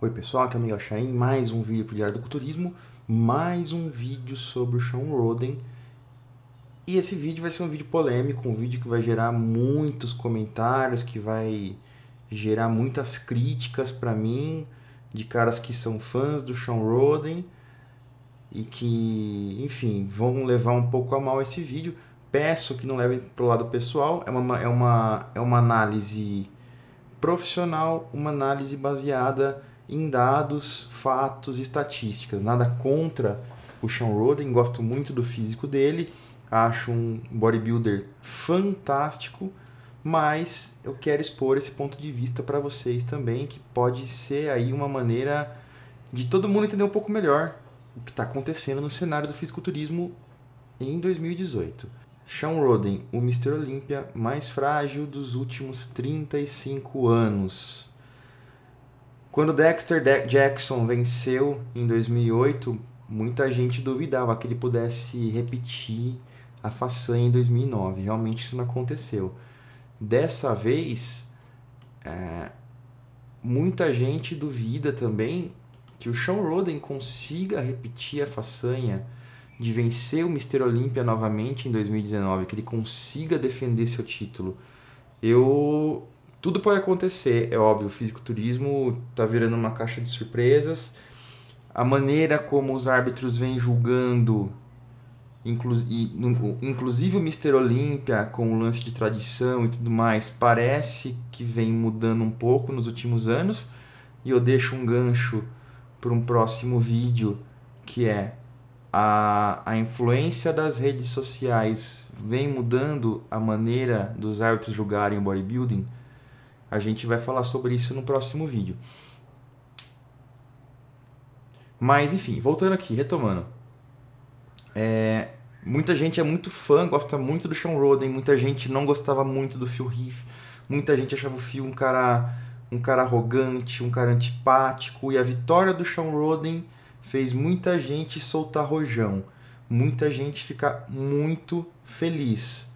Oi pessoal, aqui é o Miguel Chain, mais um vídeo para o Diário do Culturismo, mais um vídeo sobre o Sean Roden. E esse vídeo vai ser um vídeo polêmico, um vídeo que vai gerar muitos comentários, que vai gerar muitas críticas para mim, de caras que são fãs do Sean Roden e que, enfim, vão levar um pouco a mal esse vídeo. Peço que não levem para o lado pessoal, é uma, é, uma, é uma análise profissional, uma análise baseada em dados, fatos e estatísticas. Nada contra o Sean Roden, gosto muito do físico dele, acho um bodybuilder fantástico, mas eu quero expor esse ponto de vista para vocês também, que pode ser aí uma maneira de todo mundo entender um pouco melhor o que está acontecendo no cenário do fisiculturismo em 2018. Sean Roden, o Mr. Olímpia mais frágil dos últimos 35 anos. Quando Dexter De Jackson venceu em 2008, muita gente duvidava que ele pudesse repetir a façanha em 2009. Realmente isso não aconteceu. Dessa vez, é, muita gente duvida também que o Sean Roden consiga repetir a façanha de vencer o Mister Olímpia novamente em 2019, que ele consiga defender seu título. Eu tudo pode acontecer, é óbvio. O fisiculturismo está virando uma caixa de surpresas. A maneira como os árbitros vêm julgando, inclusive o Mr. Olímpia, com o lance de tradição e tudo mais, parece que vem mudando um pouco nos últimos anos. E eu deixo um gancho para um próximo vídeo que é a, a influência das redes sociais vem mudando a maneira dos árbitros julgarem o bodybuilding. A gente vai falar sobre isso no próximo vídeo. Mas enfim, voltando aqui, retomando. É, muita gente é muito fã, gosta muito do Sean Roden, muita gente não gostava muito do Phil Heath, muita gente achava o Phil um cara, um cara arrogante, um cara antipático, e a vitória do Sean Roden fez muita gente soltar rojão, muita gente ficar muito feliz.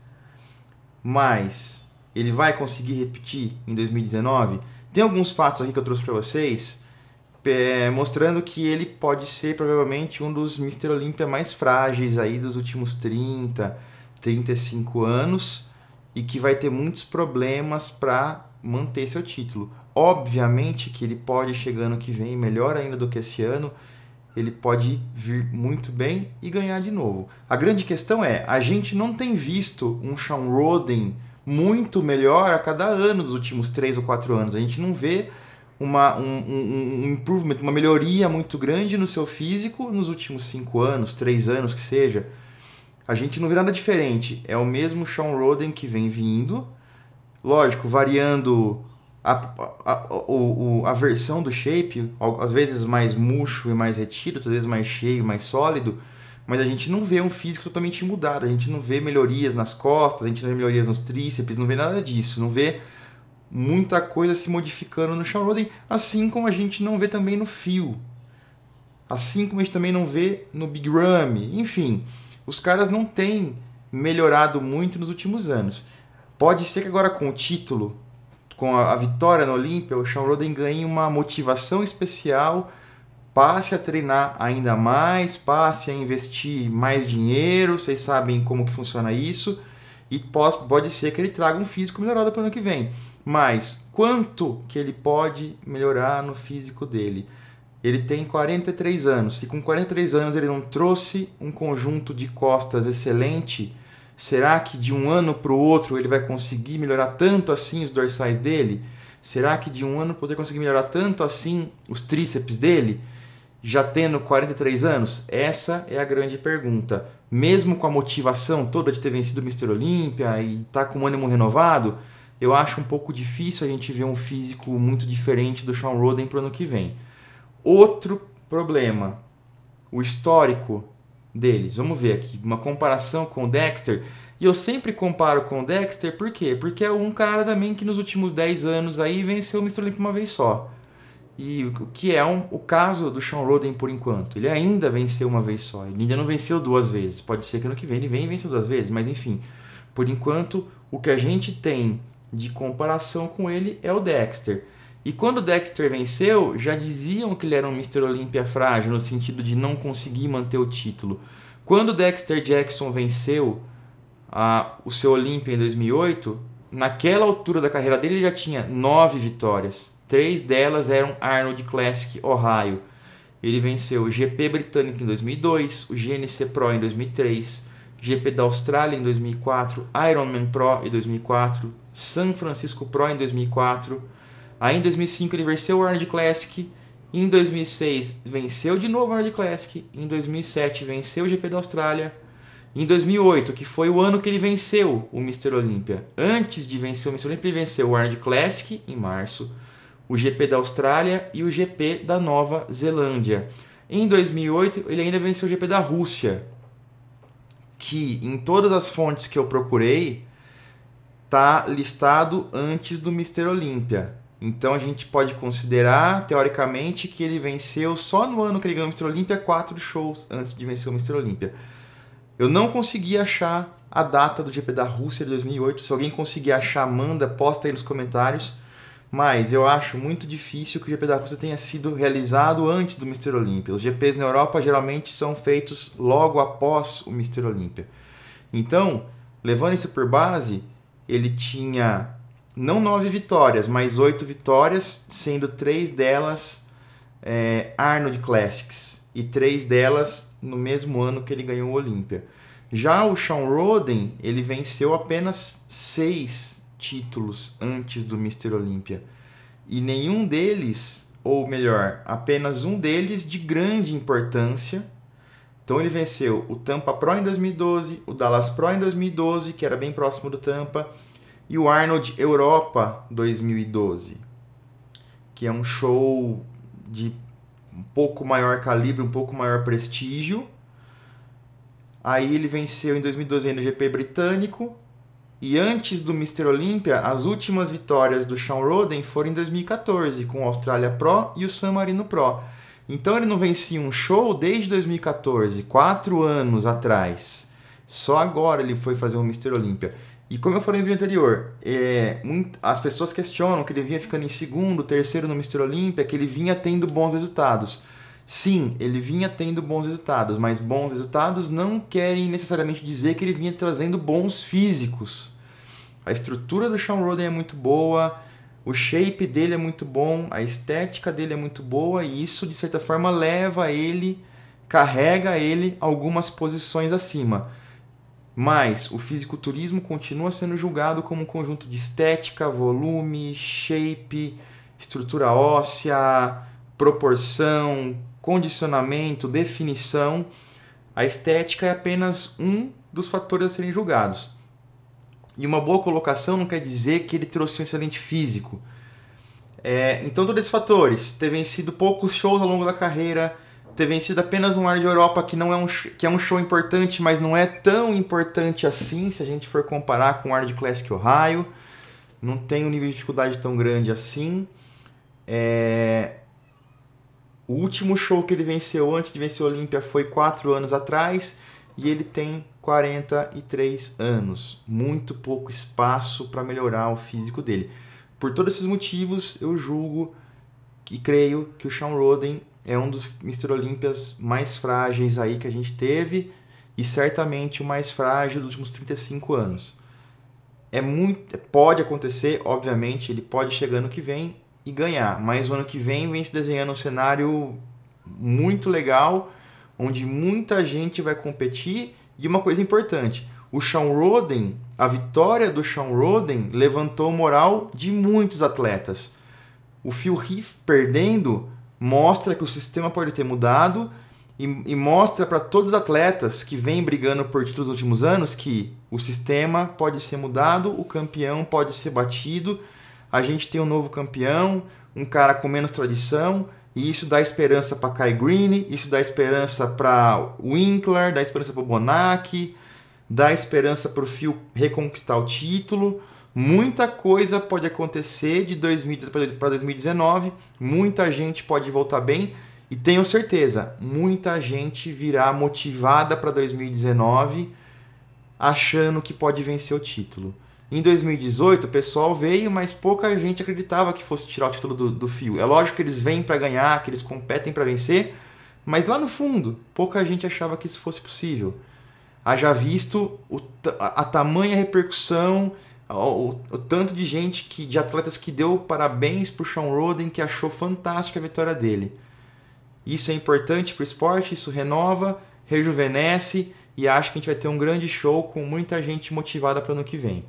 Mas ele vai conseguir repetir em 2019? Tem alguns fatos aqui que eu trouxe para vocês é, mostrando que ele pode ser provavelmente um dos Mr. Olympia mais frágeis aí dos últimos 30, 35 anos e que vai ter muitos problemas para manter seu título. Obviamente que ele pode chegar ano que vem melhor ainda do que esse ano, ele pode vir muito bem e ganhar de novo. A grande questão é, a gente não tem visto um Sean Roden muito melhor a cada ano dos últimos três ou quatro anos. A gente não vê uma, um, um, um improvement, uma melhoria muito grande no seu físico nos últimos cinco anos, três anos que seja. A gente não vê nada diferente. É o mesmo Sean Roden que vem vindo, lógico, variando a, a, a, a versão do shape, às vezes mais murcho e mais retido, às vezes mais cheio, mais sólido mas a gente não vê um físico totalmente mudado, a gente não vê melhorias nas costas, a gente não vê melhorias nos tríceps, não vê nada disso, não vê muita coisa se modificando no Roden, assim como a gente não vê também no fio, assim como a gente também não vê no Big Ram, enfim, os caras não têm melhorado muito nos últimos anos. Pode ser que agora com o título, com a, a vitória no Olímpia, o Sean Roden ganhe uma motivação especial passe a treinar ainda mais, passe a investir mais dinheiro, vocês sabem como que funciona isso, e pode ser que ele traga um físico melhorado para o ano que vem. Mas quanto que ele pode melhorar no físico dele? Ele tem 43 anos. Se com 43 anos ele não trouxe um conjunto de costas excelente, será que de um ano para o outro ele vai conseguir melhorar tanto assim os dorsais dele? será que de um ano poder conseguir melhorar tanto assim os tríceps dele? Já tendo 43 anos? Essa é a grande pergunta. Mesmo com a motivação toda de ter vencido o Mister Olímpia e estar tá com o ânimo renovado, eu acho um pouco difícil a gente ver um físico muito diferente do Sean Roden para o ano que vem. Outro problema, o histórico deles. Vamos ver aqui, uma comparação com o Dexter. E eu sempre comparo com o Dexter, por quê? Porque é um cara também que nos últimos 10 anos aí venceu o Mr. Olympia uma vez só. E o que é um, o caso do Sean Roden por enquanto. Ele ainda venceu uma vez só, ele ainda não venceu duas vezes. Pode ser que ano que vem ele venha e vença duas vezes, mas enfim. Por enquanto, o que a gente tem de comparação com ele é o Dexter. E quando Dexter venceu, já diziam que ele era um Mr. Olympia frágil, no sentido de não conseguir manter o título. Quando Dexter Jackson venceu a, o seu Olympia em 2008, naquela altura da carreira dele ele já tinha nove vitórias. Três delas eram Arnold Classic Ohio. Ele venceu o GP britânico em 2002, o GNC Pro em 2003, GP da Austrália em 2004, Ironman Pro em 2004, San Francisco Pro em 2004 Aí em 2005 ele venceu o Arnold Classic, em 2006 venceu de novo o Arnold Classic, em 2007 venceu o GP da Austrália, em 2008, que foi o ano que ele venceu o Mr. Olympia. Antes de vencer o Mr. Olympia, ele venceu o Arnold Classic em março, o GP da Austrália e o GP da Nova Zelândia. Em 2008, ele ainda venceu o GP da Rússia, que em todas as fontes que eu procurei tá listado antes do Mr. Olympia. Então a gente pode considerar, teoricamente, que ele venceu só no ano que ele ganhou o Mr. Olímpia quatro shows antes de vencer o Mr. Olímpia. Eu não consegui achar a data do GP da Rússia de 2008. Se alguém conseguir achar, manda, posta aí nos comentários. Mas eu acho muito difícil que o GP da Rússia tenha sido realizado antes do Mr. Olímpia. Os GPs na Europa geralmente são feitos logo após o Mr. Olímpia. Então, levando isso por base, ele tinha não nove vitórias, mas oito vitórias, sendo três delas é, Arnold Classics e três delas no mesmo ano que ele ganhou o Olímpia. Já o Sean Roden, ele venceu apenas seis títulos antes do Mr. Olímpia. E nenhum deles, ou melhor, apenas um deles de grande importância. Então ele venceu o Tampa Pro em 2012, o Dallas Pro em 2012, que era bem próximo do Tampa, e o Arnold Europa 2012, que é um show de um pouco maior calibre, um pouco maior prestígio. Aí ele venceu em 2012 no GP britânico. E antes do Mr. Olympia, as últimas vitórias do Sean Roden foram em 2014, com o Austrália Pro e o San Marino Pro. Então ele não vencia um show desde 2014, quatro anos atrás. Só agora ele foi fazer o um Mr. Olímpia. E como eu falei no vídeo anterior, é, as pessoas questionam que ele vinha ficando em segundo, terceiro no Mr. Olímpia, que ele vinha tendo bons resultados. Sim, ele vinha tendo bons resultados, mas bons resultados não querem necessariamente dizer que ele vinha trazendo bons físicos. A estrutura do Sean Roden é muito boa, o shape dele é muito bom, a estética dele é muito boa e isso de certa forma leva ele, carrega ele algumas posições acima. Mas o fisiculturismo continua sendo julgado como um conjunto de estética, volume, shape, estrutura óssea, proporção, condicionamento, definição. A estética é apenas um dos fatores a serem julgados. E uma boa colocação não quer dizer que ele trouxe um excelente físico. É, então, todos esses fatores, ter vencido poucos shows ao longo da carreira, ter vencido apenas um Ar de Europa, que, não é um, que é um show importante, mas não é tão importante assim se a gente for comparar com o Ar de Classic Ohio. Não tem um nível de dificuldade tão grande assim. É... O último show que ele venceu antes de vencer a Olímpia foi 4 anos atrás e ele tem 43 anos. Muito pouco espaço para melhorar o físico dele. Por todos esses motivos, eu julgo e creio que o Sean Roden é um dos Mr. Olímpias mais frágeis aí que a gente teve e certamente o mais frágil dos últimos 35 anos. É muito, pode acontecer, obviamente, ele pode chegar no que vem e ganhar, mas o ano que vem vem se desenhando um cenário muito legal, onde muita gente vai competir e uma coisa importante, o Sean Roden, a vitória do Sean Roden levantou o moral de muitos atletas. O Phil Heath perdendo mostra que o sistema pode ter mudado e, e mostra para todos os atletas que vêm brigando por títulos nos últimos anos que o sistema pode ser mudado, o campeão pode ser batido, a gente tem um novo campeão, um cara com menos tradição. E isso dá esperança para Kai Green, isso dá esperança para Winkler, dá esperança para Bonac, dá esperança para o Phil reconquistar o título. Muita coisa pode acontecer de 2018 para 2019, muita gente pode voltar bem e tenho certeza, muita gente virá motivada para 2019 achando que pode vencer o título. Em 2018, o pessoal veio, mas pouca gente acreditava que fosse tirar o título do, do fio. É lógico que eles vêm para ganhar, que eles competem para vencer, mas lá no fundo, pouca gente achava que isso fosse possível. Haja visto o, a, a tamanha repercussão o, o, tanto de gente que de atletas que deu parabéns para o Sean Roden que achou fantástica a vitória dele. Isso é importante para o esporte, isso renova, rejuvenesce e acho que a gente vai ter um grande show com muita gente motivada para o ano que vem.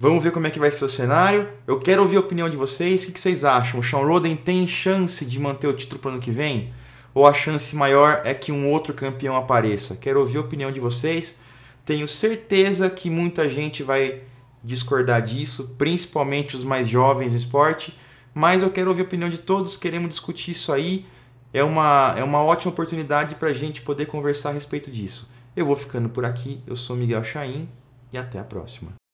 Vamos ver como é que vai ser o cenário. Eu quero ouvir a opinião de vocês. O que vocês acham? O Sean Roden tem chance de manter o título para o ano que vem? Ou a chance maior é que um outro campeão apareça? Quero ouvir a opinião de vocês. Tenho certeza que muita gente vai discordar disso, principalmente os mais jovens no esporte, mas eu quero ouvir a opinião de todos, queremos discutir isso aí. É uma, é uma ótima oportunidade para a gente poder conversar a respeito disso. Eu vou ficando por aqui, eu sou Miguel Chaim e até a próxima.